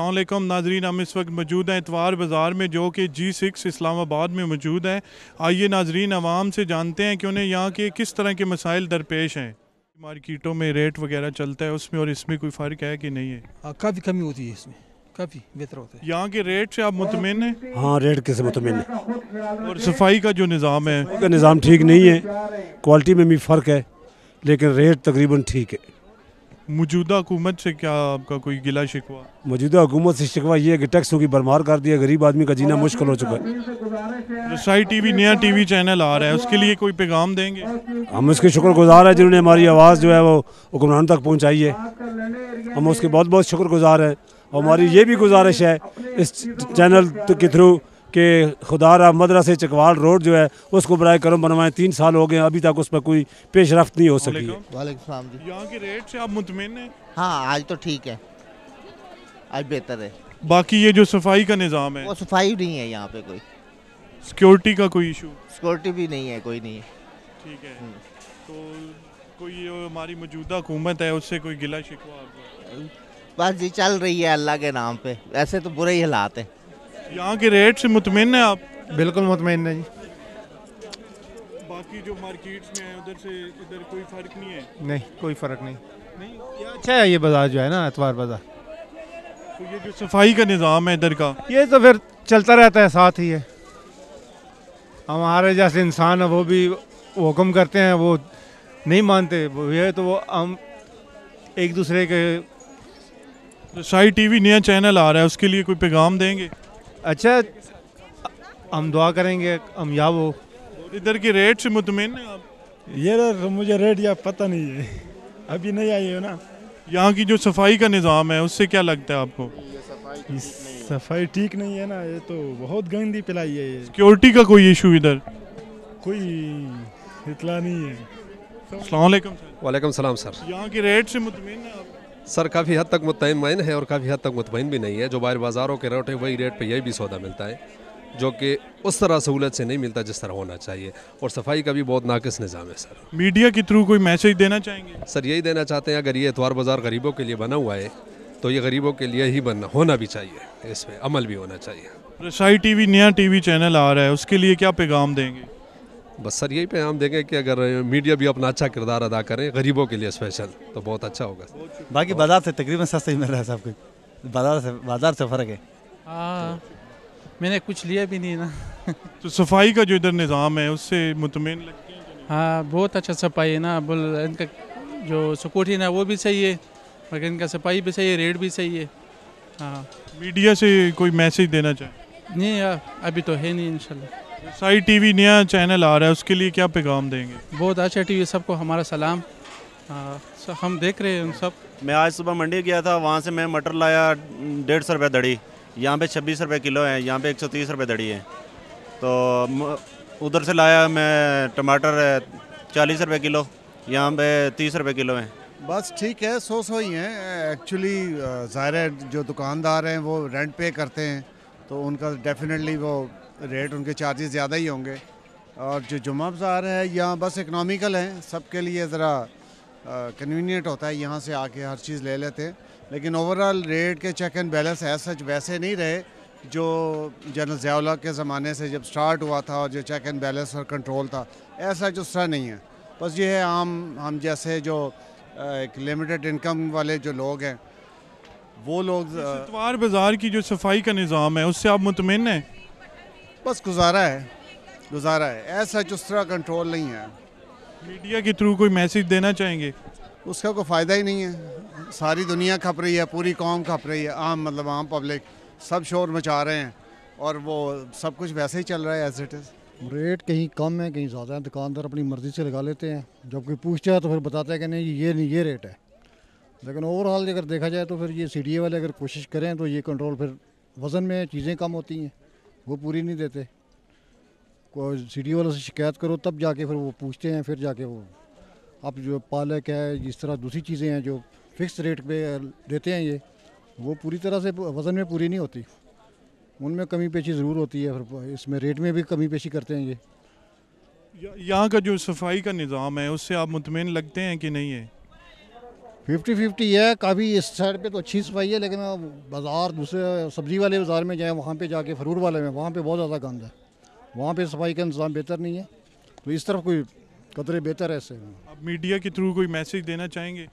असलकम नाजरीन हम इस वक्त मौजूद हैं इतवार बाज़ार में जो कि जी सिक्स इस्लामाबाद में मौजूद है आइए नाजरीन आवाम से जानते हैं कि उन्हें यहाँ के किस तरह के मसाइल दरपेश हैं मार्केटों में रेट वगैरह चलता है उसमें और इसमें कोई फ़र्क है कि नहीं है हाँ काफ़ी कमी होती है इसमें काफ़ी बेहतर होता है यहाँ के रेट से आप मुतमिन हैं हाँ रेट कैसे मुतमिन है और सफाई का जो निज़ाम है निज़ाम ठीक नहीं है क्वालिटी में भी फ़र्क है लेकिन रेट तकरीबन ठीक है मौजूदा हुकूमत से क्या आपका कोई गिला शिकवा मौजूदा हुकूमत से शिकवा ये है कि टैक्सों की भरमार कर दिया गरीब आदमी का जीना मुश्किल हो चुका है रसाई टीवी नया टीवी चैनल आ रहा है उसके लिए कोई पैगाम देंगे हम उसके शुक्रगुजार हैं जिन्होंने हमारी आवाज़ जो है वो हुक्मरान तक पहुँचाई है हम उसके बहुत बहुत शुक्रगुजार हैं और हमारी ये भी गुजारिश है इस चैनल के थ्रू कि खुदा खुदारा मदरसे चकवाल रोड जो है उसको बरए करम बनवाए तीन साल हो गए अभी तक उस पर कोई पेशरफ नहीं हो सकी है हाँ आज तो ठीक है आज बेहतर है बाकी ये जो सफाई का निज़ाम है वो सफाई नहीं है यहाँ पे कोई सिक्योरिटी का कोई इशू सिक्योरिटी भी नहीं है कोई नहीं है ठीक है हम्म। तो कोई हमारी मौजूदा हुकूमत है उससे कोई गिला शिकवा बस जी चल रही है अल्लाह के नाम पे ऐसे तो बुरे ही हालात हैं यहाँ के रेट से मुतमिन है आप बिल्कुल मुतमिन है जी बाकी जो मार्केट्स में है उधर से इधर कोई फ़र्क नहीं है नहीं कोई फ़र्क नहीं नहीं अच्छा है ये बाज़ार जो है ना एतवार बाज़ार तो ये जो सफाई का निज़ाम है इधर का ये तो फिर चलता रहता है साथ ही है हमारे जैसे इंसान है वो भी हुक्म करते हैं वो नहीं मानते वो ये तो वो हम एक दूसरे के तो साई टीवी नया चैनल आ रहा है उसके लिए कोई पैगाम देंगे अच्छा हम दुआ करेंगे हम या वो इधर की रेट से मुतमिन ये तो मुझे रेट या पता नहीं है अभी नहीं आई हो ना यहाँ की जो सफाई का निज़ाम है उससे क्या लगता है आपको सफाई ठीक नहीं है ना ये तो बहुत गंदी पिलाई है ये सिक्योरिटी का कोई इशू इधर कोई इतला नहीं है वालेकुम सलाम सर यहाँ की रेट से मुतमिन आप सर काफ़ी हद तक मुतमिन है और काफ़ी हद तक मुतमिन भी नहीं है जो बाहर बाज़ारों के रेट है वही रेट पर यही भी सौदा मिलता है जो कि उस तरह सहूलत से नहीं मिलता जिस तरह होना चाहिए और सफाई का भी बहुत नाकस निज़ाम है सर मीडिया के थ्रू कोई मैसेज देना चाहेंगे सर यही देना चाहते हैं अगर ये इतवार बाज़ार गरीबों के लिए बना हुआ है तो ये गरीबों के लिए ही बनना होना भी चाहिए इस पर अमल भी होना चाहिए रसाई टी नया टीवी चैनल आ रहा है उसके लिए क्या पैगाम देंगे बस सर यही पैगाम देंगे कि अगर मीडिया भी अपना अच्छा किरदार अदा करें गरीबों के लिए स्पेशल तो बहुत अच्छा होगा बाकी बाज़ार से तकरीबन सस्ते ही मिल रहा है सब कुछ बाज़ार से बाज़ार से फ़र्क है आ, हाँ, तो, मैंने कुछ लिया भी नहीं ना तो सफाई का जो इधर निज़ाम है उससे मुतमिन हाँ बहुत अच्छा सफाई है ना बोल इनका जो सिक्योरिटी ना वो भी सही है बाकी इनका सफाई भी सही है रेट भी सही है हाँ मीडिया से कोई मैसेज देना चाहें नहीं यार अभी तो है नहीं इंशाल्लाह साई टीवी नया चैनल आ रहा है उसके लिए क्या पैगाम देंगे बहुत अच्छा टीवी सबको हमारा सलाम आ, हम देख रहे हैं उन सब मैं आज सुबह मंडी गया था वहाँ से मैं मटर लाया डेढ़ सौ रुपये दड़ी यहाँ पे छब्बीस रुपये किलो है यहाँ पे एक सौ तीस रुपये दड़ी है तो उधर से लाया मैं टमाटर है चालीस रुपये किलो यहाँ पे तीस रुपये किलो है बस ठीक है सो सो ही हैं एक्चुअली ज़ाहिर जो दुकानदार हैं वो रेंट पे करते हैं तो उनका डेफिनेटली वो रेट उनके चार्जेस ज़्यादा ही होंगे और जो जुम्मा बाज़ार है यहाँ बस इकनॉमिकल हैं सब के लिए ज़रा कन्वीनियंट होता है यहाँ से आके हर चीज़ ले लेते हैं लेकिन ओवरऑल रेट के चेक एंड बैलेंस ऐसा सच वैसे नहीं रहे जो जनरल ज़ियाला के ज़माने से जब स्टार्ट हुआ था और जो चेक एंड बैलेंस और कंट्रोल था ऐसा जो सर नहीं है बस ये है आम हम जैसे जो एक लिमिटेड इनकम वाले जो लोग हैं वो लोग बाज़ार की जो सफाई का निज़ाम है उससे आप मुतमिन हैं बस गुजारा है गुजारा है ऐसा जिस तरह कंट्रोल नहीं है मीडिया के थ्रू कोई मैसेज देना चाहेंगे उसका कोई फ़ायदा ही नहीं है सारी दुनिया खप रही है पूरी कौम खप रही है आम मतलब आम पब्लिक सब शोर मचा रहे हैं और वो सब कुछ वैसे ही चल रहा है एज इट इज़ रेट कहीं कम है कहीं ज़्यादा है दुकानदार अपनी मर्ज़ी से लगा लेते हैं जब कोई पूछता है तो फिर बताते हैं कि नहीं ये नहीं ये रेट है लेकिन ओवरऑल अगर देखा जाए तो फिर ये सी वाले अगर कोशिश करें तो ये कंट्रोल फिर वज़न में चीज़ें कम होती हैं वो पूरी नहीं देते सिटी वालों से शिकायत करो तब जाके फिर वो पूछते हैं फिर जाके वो अब जो पालक है जिस तरह दूसरी चीज़ें हैं जो फिक्स रेट पे देते हैं ये वो पूरी तरह से वज़न में पूरी नहीं होती उनमें कमी पेशी ज़रूर होती है फिर इसमें रेट में भी कमी पेशी करते हैं ये यहाँ का जो सफाई का निज़ाम है उससे आप मुतमिन लगते हैं कि नहीं है फिफ्टी फिफ्टी है काफ़ी इस साइड पे तो अच्छी सफाई है लेकिन बाज़ार दूसरे सब्ज़ी वाले बाज़ार में जाएँ वहाँ पे जाके फ्रूट वाले में वहाँ पे बहुत ज़्यादा गंद है वहाँ पे सफाई का इंतज़ाम बेहतर नहीं है तो इस तरफ कोई कतरे बेहतर है ऐसे आप मीडिया के थ्रू कोई मैसेज देना चाहेंगे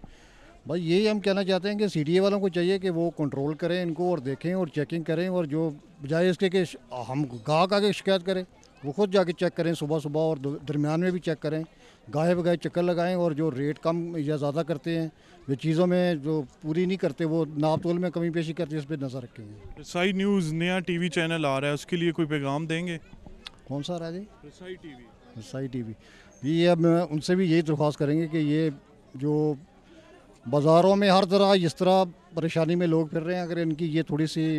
भाई यही हम कहना चाहते हैं कि सी वालों को चाहिए कि वो कंट्रोल करें इनको और देखें और चेकिंग करें और जो बजाय इसके कि हम गाहक के शिकायत करें वो खुद जाके चेक करें सुबह सुबह और दरमियान में भी चेक करें गाहे बगाए चक्कर लगाएं और जो रेट कम या ज़्यादा करते हैं जो चीज़ों में जो पूरी नहीं करते वो नाप तोल में कमी पेशी करते हैं उस पर नज़र रखेंगे रसाई न्यूज़ नया टी वी चैनल आ रहा है उसके लिए कोई पैगाम देंगे कौन सा रहा G T TV T V ये अब उनसे भी यही दरख्वास्त करेंगे कि ये जो बाज़ारों में हर तरह इस तरह परेशानी में लोग फिर रहे हैं अगर इनकी ये थोड़ी सी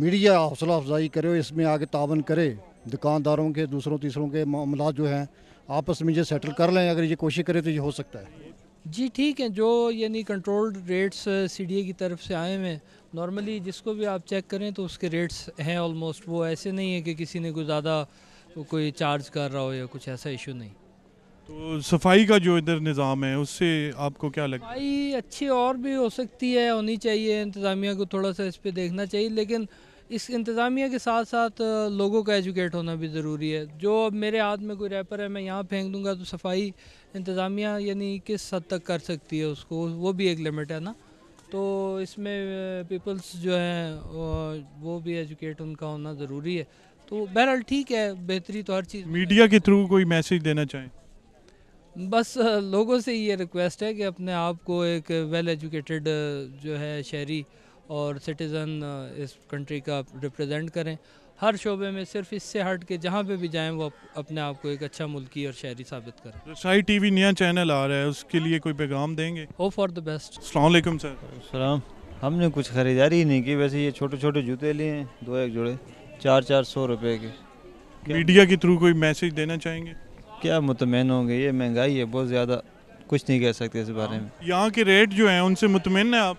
मीडिया हौसला अफजाई करे और इसमें आगे तावन करे दुकानदारों के दूसरों तीसरों के मामला जो हैं आपस में ये सेटल कर लें अगर ये कोशिश करें तो ये हो सकता है जी ठीक है जो यानी कंट्रोल्ड रेट्स सी की तरफ से आए हुए हैं नॉर्मली जिसको भी आप चेक करें तो उसके रेट्स हैं ऑलमोस्ट वो ऐसे नहीं है कि किसी ने कोई ज़्यादा कोई चार्ज कर रहा हो या कुछ ऐसा इशू नहीं तो सफाई का जो इधर निज़ाम है उससे आपको क्या लगता है सफाई अच्छी और भी हो सकती है होनी चाहिए इंतज़ामिया को थोड़ा सा इस पर देखना चाहिए लेकिन इस इंतज़ामिया के साथ साथ लोगों का एजुकेट होना भी ज़रूरी है जो अब मेरे हाथ में कोई रैपर है मैं यहाँ फेंक दूँगा तो सफाई इंतज़ामिया यानी किस हद तक कर सकती है उसको वो भी एक लिमिट है ना तो इसमें पीपल्स जो हैं वो भी एजुकेट उनका होना ज़रूरी है तो बहरहाल ठीक है बेहतरी तो हर चीज़ मीडिया के थ्रू कोई मैसेज देना चाहें बस लोगों से ये रिक्वेस्ट है कि अपने आप को एक वेल एजुकेटेड जो है शहरी और सिटीज़न uh, इस कंट्री का रिप्रेजेंट करें हर शोबे में सिर्फ इससे हट के जहाँ पे भी जाएं वो अपने आप को एक अच्छा मुल्की और शहरी साबित करें साई टीवी नया चैनल आ रहा है उसके लिए कोई पैगाम देंगे ओ फॉर द बेस्ट सलामकुम सर सलाम हमने कुछ खरीदारी नहीं की वैसे ये छोटे छोटे जूते लिए हैं दो एक जोड़े चार चार सौ रुपये के मीडिया के थ्रू कोई मैसेज देना चाहेंगे क्या मुतमिन होंगे ये महंगाई है बहुत ज़्यादा कुछ नहीं कह सकते इस बारे हाँ। में यहाँ के रेट जो हैं उनसे मुतमिन है आप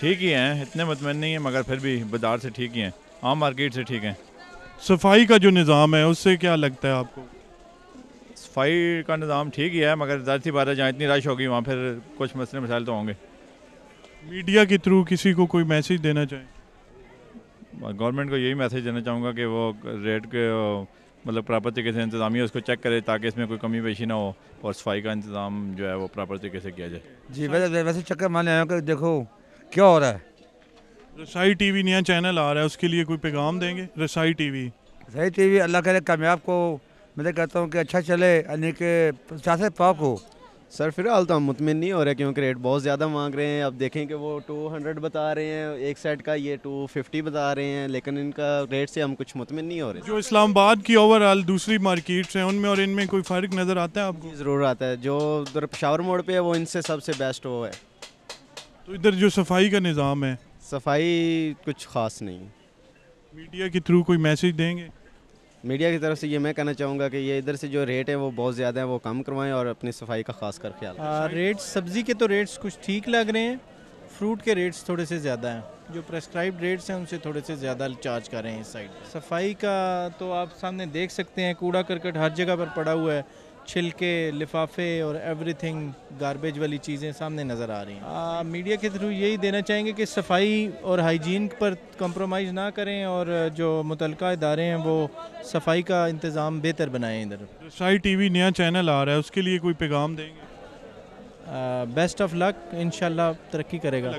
ठीक ही हैं इतने मतमैन नहीं है मगर फिर भी बाजार से ठीक ही हैं आम मार्केट से ठीक हैं सफाई का जो निज़ाम है उससे क्या लगता है आपको सफाई का निज़ाम ठीक ही है मगर बात है जहाँ इतनी रश होगी वहाँ फिर कुछ मसले मसाइल तो होंगे मीडिया के थ्रू किसी को कोई मैसेज देना चाहिए गवर्नमेंट को यही मैसेज देना चाहूँगा कि वो रेट के मतलब प्रॉपर तरीके से है उसको चेक करे ताकि इसमें कोई कमी पेशी ना हो और सफाई का इंतजाम जो है वो प्रॉपर तरीके से किया जाए जी वैसे वैसे चक्कर मान आया कि देखो क्या हो रहा है रसाई टीवी नया चैनल आ रहा है उसके लिए कोई पैगाम देंगे रसाई टीवी रसाई टीवी अल्लाह करे कामयाब को मैं तो कहता हूँ कि अच्छा चले यानी कि चाहे पाक हो सर फिलहाल तो हम मुतमिन नहीं हो रहे क्योंकि रेट बहुत ज़्यादा मांग रहे हैं अब देखें कि वो टू हंड्रेड बता रहे हैं एक सेट का ये टू फिफ्टी बता रहे हैं लेकिन इनका रेट से हम कुछ मुतमिन नहीं हो रहे जो इस्लामाबाद की ओवरऑल दूसरी मार्केट्स हैं उनमें और इनमें कोई फ़र्क नज़र आता है आपको ज़रूर आता है जो उधर पेशावर मोड़ पर है वो इनसे सबसे बेस्ट वो है तो इधर जो सफाई का निज़ाम है सफाई कुछ ख़ास नहीं है मीडिया के थ्रू कोई मैसेज देंगे मीडिया की तरफ से ये मैं कहना चाहूँगा कि ये इधर से जो रेट है वो बहुत ज़्यादा है वो कम करवाएं और अपनी सफाई का खास कर ख्याल हाँ, रेट सब्ज़ी के तो रेट्स कुछ ठीक लग रहे हैं फ्रूट के रेट्स थोड़े से ज़्यादा हैं जो प्रेस्क्राइब रेट्स हैं उनसे थोड़े से ज़्यादा चार्ज कर रहे हैं इस साइड सफाई का तो आप सामने देख सकते हैं कूड़ा करकट हर जगह पर पड़ा हुआ है छिलके लिफाफे और एवरीथिंग गारबेज वाली चीज़ें सामने नज़र आ रही हैं आ, मीडिया के थ्रू यही देना चाहेंगे कि सफाई और हाइजीन पर कंप्रोमाइज़ ना करें और जो मुतल इदारे हैं वो सफाई का इंतज़ाम बेहतर बनाएं इधर शाही टी वी नया चैनल आ रहा है उसके लिए कोई पैगाम देंगे बेस्ट ऑफ लक इन तरक्की करेगा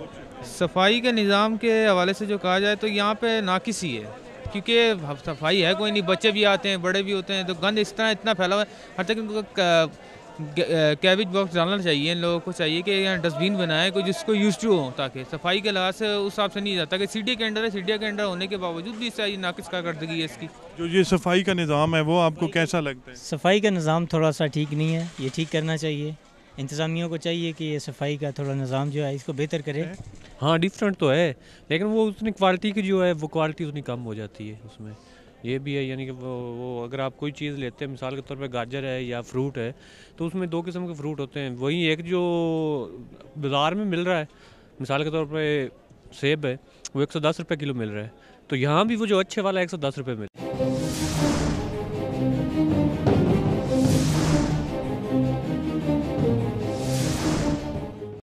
सफाई के निज़ाम के हवाले से जो कहा जाए तो यहाँ पर नाकिस ही है क्योंकि सफाई है कोई नहीं बच्चे भी आते हैं बड़े भी होते हैं तो गंद इस तरह इतना फैला हुआ है हर तक इनको कैबिज बॉक्स डालना चाहिए इन लोगों को चाहिए कि यहाँ डस्टबिन बनाए कोई जिसको यूज टू हो ताकि सफाई के लिहाज से उस हिसाब से नहीं जाता कि सिटी के अंडर है सिटी के अंडर होने के बावजूद भी इससे नाकस कारकर्दगी है इसकी जो ये सफाई का निज़ाम है वो आपको कैसा लगता है सफाई का निज़ाम थोड़ा सा ठीक नहीं है ये ठीक करना चाहिए इंतज़ामियों को चाहिए कि ये सफाई का थोड़ा निज़ाम जो है इसको बेहतर करे हाँ डिफरेंट तो है लेकिन वो उतनी क्वालिटी की जो है वो क्वालिटी उतनी कम हो जाती है उसमें ये भी है यानी कि वो, वो अगर आप कोई चीज़ लेते हैं मिसाल के तौर पे गाजर है या फ्रूट है तो उसमें दो किस्म के फ्रूट होते हैं वही एक जो बाज़ार में मिल रहा है मिसाल के तौर पे सेब है वो एक सौ दस रुपये किलो मिल रहा है तो यहाँ भी वो जो अच्छे वाला एक सौ दस रुपये मिल